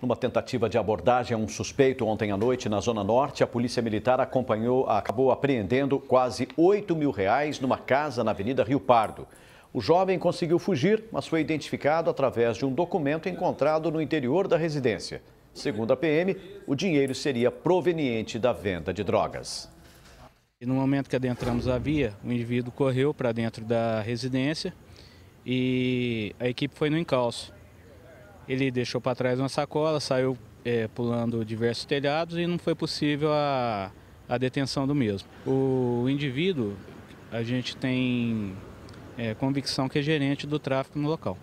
Numa tentativa de abordagem a um suspeito ontem à noite na Zona Norte, a Polícia Militar acompanhou, acabou apreendendo quase 8 mil reais numa casa na Avenida Rio Pardo. O jovem conseguiu fugir, mas foi identificado através de um documento encontrado no interior da residência. Segundo a PM, o dinheiro seria proveniente da venda de drogas. no momento que adentramos a via, o indivíduo correu para dentro da residência e a equipe foi no encalço. Ele deixou para trás uma sacola, saiu é, pulando diversos telhados e não foi possível a, a detenção do mesmo. O indivíduo, a gente tem é, convicção que é gerente do tráfico no local.